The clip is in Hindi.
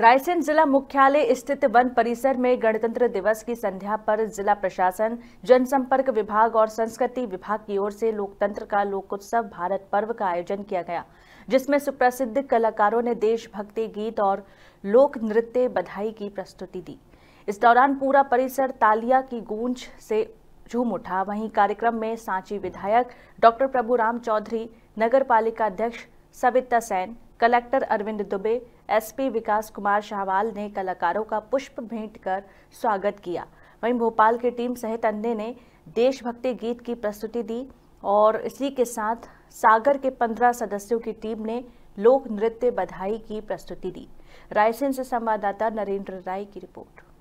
रायसेन जिला मुख्यालय स्थित वन परिसर में गणतंत्र दिवस की संध्या पर जिला प्रशासन जनसंपर्क विभाग और संस्कृति विभाग की ओर से लोकतंत्र का लोकोत्सव भारत पर्व का आयोजन किया गया जिसमें सुप्रसिद्ध कलाकारों ने देशभक्ति गीत और लोक नृत्य बधाई की प्रस्तुति दी इस दौरान पूरा परिसर तालिया की गूंज से झूम उठा वहीं कार्यक्रम में सांची विधायक डॉक्टर प्रभुराम चौधरी नगर पालिका अध्यक्ष सविता सैन कलेक्टर अरविंद दुबे एसपी विकास कुमार शाहवाल ने कलाकारों का पुष्प भेंट कर स्वागत किया वहीं भोपाल की टीम सहित अन्य ने देशभक्ति गीत की प्रस्तुति दी और इसी के साथ सागर के पंद्रह सदस्यों की टीम ने लोक नृत्य बधाई की प्रस्तुति दी रायसेन से संवाददाता नरेंद्र राय की रिपोर्ट